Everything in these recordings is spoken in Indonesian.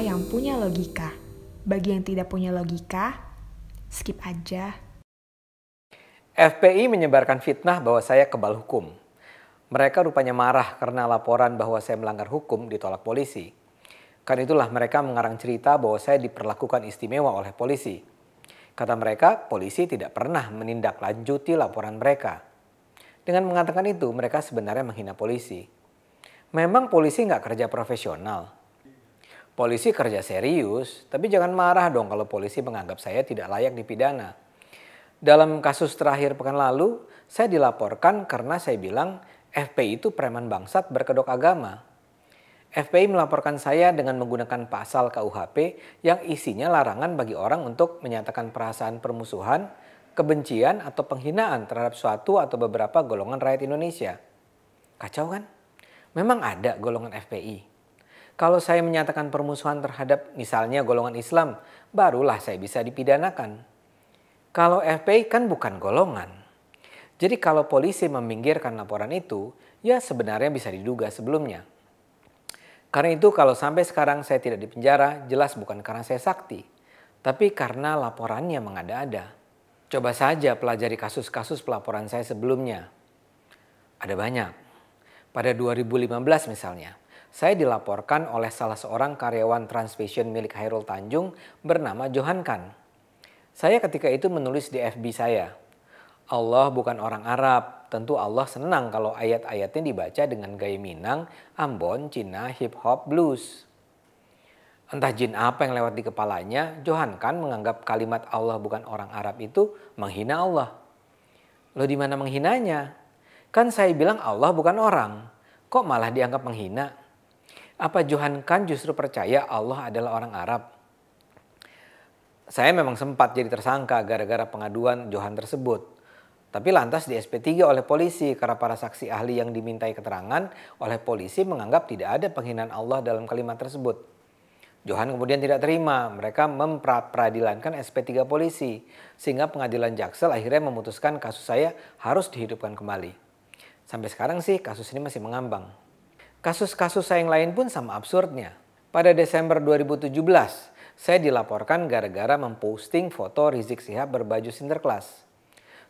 yang punya logika. Bagi yang tidak punya logika, skip aja. FPI menyebarkan fitnah bahwa saya kebal hukum. Mereka rupanya marah karena laporan bahwa saya melanggar hukum ditolak polisi. Karena itulah mereka mengarang cerita bahwa saya diperlakukan istimewa oleh polisi. Kata mereka, polisi tidak pernah menindaklanjuti laporan mereka. Dengan mengatakan itu, mereka sebenarnya menghina polisi. Memang polisi nggak kerja profesional. Polisi kerja serius, tapi jangan marah dong kalau polisi menganggap saya tidak layak dipidana. Dalam kasus terakhir pekan lalu, saya dilaporkan karena saya bilang FPI itu preman bangsat berkedok agama. FPI melaporkan saya dengan menggunakan pasal KUHP yang isinya larangan bagi orang untuk menyatakan perasaan permusuhan, kebencian atau penghinaan terhadap suatu atau beberapa golongan rakyat Indonesia. Kacau kan? Memang ada golongan FPI kalau saya menyatakan permusuhan terhadap misalnya golongan Islam, barulah saya bisa dipidanakan. Kalau FPI kan bukan golongan. Jadi kalau polisi meminggirkan laporan itu, ya sebenarnya bisa diduga sebelumnya. Karena itu kalau sampai sekarang saya tidak dipenjara, jelas bukan karena saya sakti, tapi karena laporannya mengada-ada. Coba saja pelajari kasus-kasus pelaporan saya sebelumnya. Ada banyak. Pada 2015 misalnya, saya dilaporkan oleh salah seorang karyawan Transvision milik Hairul Tanjung bernama Johan Khan. Saya ketika itu menulis di FB saya, Allah bukan orang Arab, tentu Allah senang kalau ayat-ayatnya dibaca dengan gaya Minang, Ambon, Cina, hip hop, blues. Entah jin apa yang lewat di kepalanya, Johan Khan menganggap kalimat Allah bukan orang Arab itu menghina Allah. Lo di mana menghinanya? Kan saya bilang Allah bukan orang. Kok malah dianggap menghina? Apa Johan kan justru percaya Allah adalah orang Arab? Saya memang sempat jadi tersangka gara-gara pengaduan Johan tersebut. Tapi lantas di SP3 oleh polisi karena para saksi ahli yang dimintai keterangan oleh polisi menganggap tidak ada penghinaan Allah dalam kalimat tersebut. Johan kemudian tidak terima, mereka memperadilankan SP3 polisi sehingga pengadilan Jaksel akhirnya memutuskan kasus saya harus dihidupkan kembali. Sampai sekarang sih kasus ini masih mengambang. Kasus-kasus saya yang lain pun sama absurdnya. Pada Desember 2017, saya dilaporkan gara-gara memposting foto Rizik Sihab berbaju sinterklas.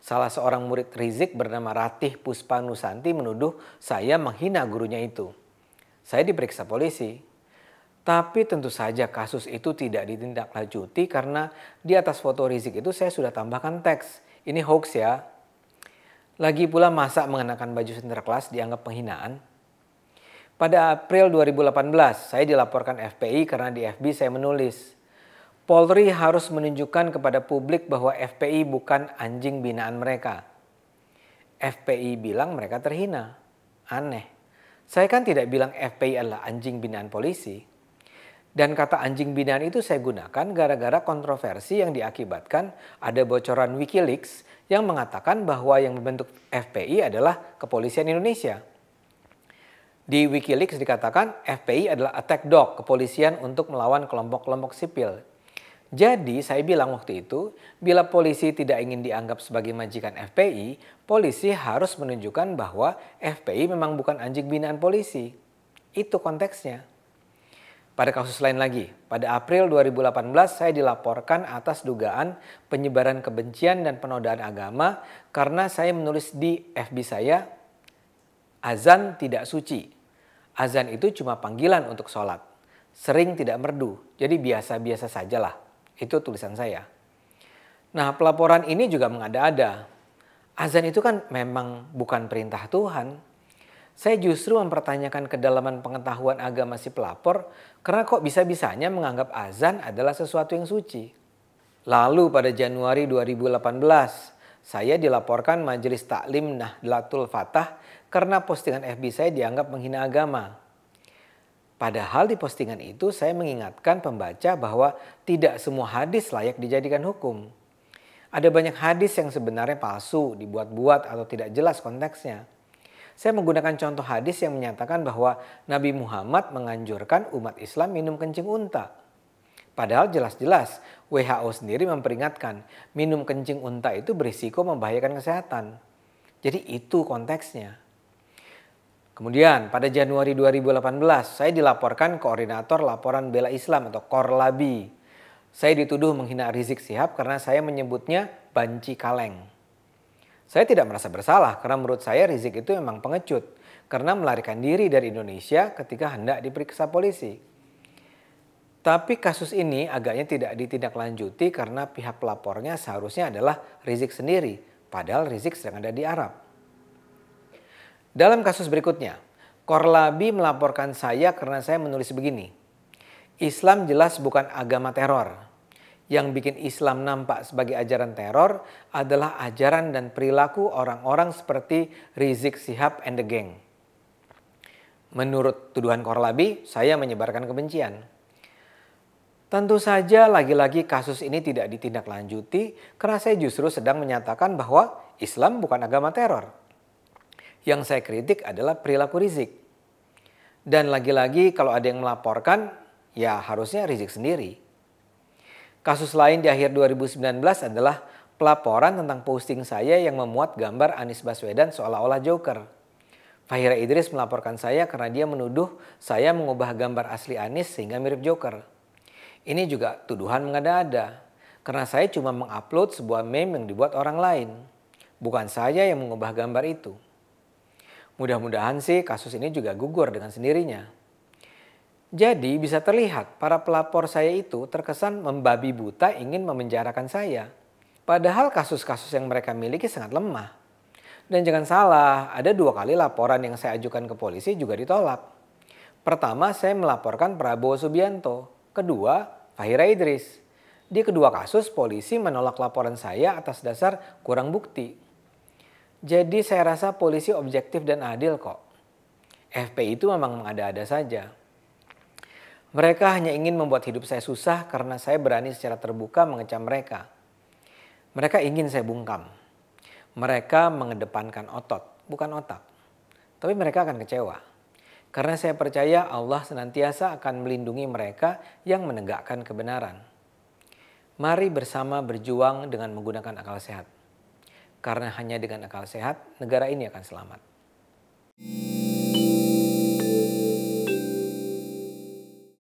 Salah seorang murid Rizik bernama Ratih Puspa Nusanti menuduh saya menghina gurunya itu. Saya diperiksa polisi. Tapi tentu saja kasus itu tidak ditindaklanjuti karena di atas foto Rizik itu saya sudah tambahkan teks. Ini hoax ya. Lagi pula masa mengenakan baju sinterklas dianggap penghinaan? Pada April 2018, saya dilaporkan FPI karena di FB saya menulis, Polri harus menunjukkan kepada publik bahwa FPI bukan anjing binaan mereka. FPI bilang mereka terhina. Aneh. Saya kan tidak bilang FPI adalah anjing binaan polisi. Dan kata anjing binaan itu saya gunakan gara-gara kontroversi yang diakibatkan ada bocoran Wikileaks yang mengatakan bahwa yang membentuk FPI adalah kepolisian Indonesia. Di Wikileaks dikatakan FPI adalah attack dog kepolisian untuk melawan kelompok-kelompok sipil. Jadi saya bilang waktu itu, bila polisi tidak ingin dianggap sebagai majikan FPI, polisi harus menunjukkan bahwa FPI memang bukan anjing binaan polisi. Itu konteksnya. Pada kasus lain lagi, pada April 2018 saya dilaporkan atas dugaan penyebaran kebencian dan penodaan agama karena saya menulis di FB saya, Azan Tidak Suci, Azan itu cuma panggilan untuk sholat. Sering tidak merdu, jadi biasa-biasa sajalah. Itu tulisan saya. Nah pelaporan ini juga mengada-ada. Azan itu kan memang bukan perintah Tuhan. Saya justru mempertanyakan kedalaman pengetahuan agama si pelapor karena kok bisa-bisanya menganggap azan adalah sesuatu yang suci. Lalu pada Januari 2018, saya dilaporkan Majelis Taklim Nahdlatul Fatah karena postingan FB saya dianggap menghina agama. Padahal di postingan itu saya mengingatkan pembaca bahwa tidak semua hadis layak dijadikan hukum. Ada banyak hadis yang sebenarnya palsu, dibuat-buat atau tidak jelas konteksnya. Saya menggunakan contoh hadis yang menyatakan bahwa Nabi Muhammad menganjurkan umat Islam minum kencing unta. Padahal jelas-jelas WHO sendiri memperingatkan minum kencing unta itu berisiko membahayakan kesehatan. Jadi itu konteksnya. Kemudian pada Januari 2018 saya dilaporkan koordinator laporan bela Islam atau Korlabi. Saya dituduh menghina Rizik Sihab karena saya menyebutnya banci kaleng. Saya tidak merasa bersalah karena menurut saya Rizik itu memang pengecut karena melarikan diri dari Indonesia ketika hendak diperiksa polisi. Tapi kasus ini agaknya tidak ditindaklanjuti karena pihak pelapornya seharusnya adalah Rizik sendiri, padahal Rizik sedang ada di Arab. Dalam kasus berikutnya, Korlabi melaporkan saya karena saya menulis begini. Islam jelas bukan agama teror. Yang bikin Islam nampak sebagai ajaran teror adalah ajaran dan perilaku orang-orang seperti Rizik Sihab and the gang. Menurut tuduhan Korlabi, saya menyebarkan kebencian. Tentu saja lagi-lagi kasus ini tidak ditindaklanjuti karena saya justru sedang menyatakan bahwa Islam bukan agama teror. Yang saya kritik adalah perilaku Rizik. Dan lagi-lagi kalau ada yang melaporkan, ya harusnya Rizik sendiri. Kasus lain di akhir 2019 adalah pelaporan tentang posting saya yang memuat gambar Anies Baswedan seolah-olah joker. Fahira Idris melaporkan saya karena dia menuduh saya mengubah gambar asli Anies sehingga mirip joker. Ini juga tuduhan mengada-ada karena saya cuma mengupload sebuah meme yang dibuat orang lain. Bukan saya yang mengubah gambar itu. Mudah-mudahan sih kasus ini juga gugur dengan sendirinya. Jadi bisa terlihat para pelapor saya itu terkesan membabi buta ingin memenjarakan saya. Padahal kasus-kasus yang mereka miliki sangat lemah. Dan jangan salah, ada dua kali laporan yang saya ajukan ke polisi juga ditolak. Pertama, saya melaporkan Prabowo Subianto. Kedua, Fahira Idris. Di kedua kasus, polisi menolak laporan saya atas dasar kurang bukti. Jadi saya rasa polisi objektif dan adil kok. FPI itu memang ada-ada saja. Mereka hanya ingin membuat hidup saya susah karena saya berani secara terbuka mengecam mereka. Mereka ingin saya bungkam. Mereka mengedepankan otot, bukan otak. Tapi mereka akan kecewa. Karena saya percaya Allah senantiasa akan melindungi mereka yang menegakkan kebenaran. Mari bersama berjuang dengan menggunakan akal sehat. Karena hanya dengan akal sehat, negara ini akan selamat.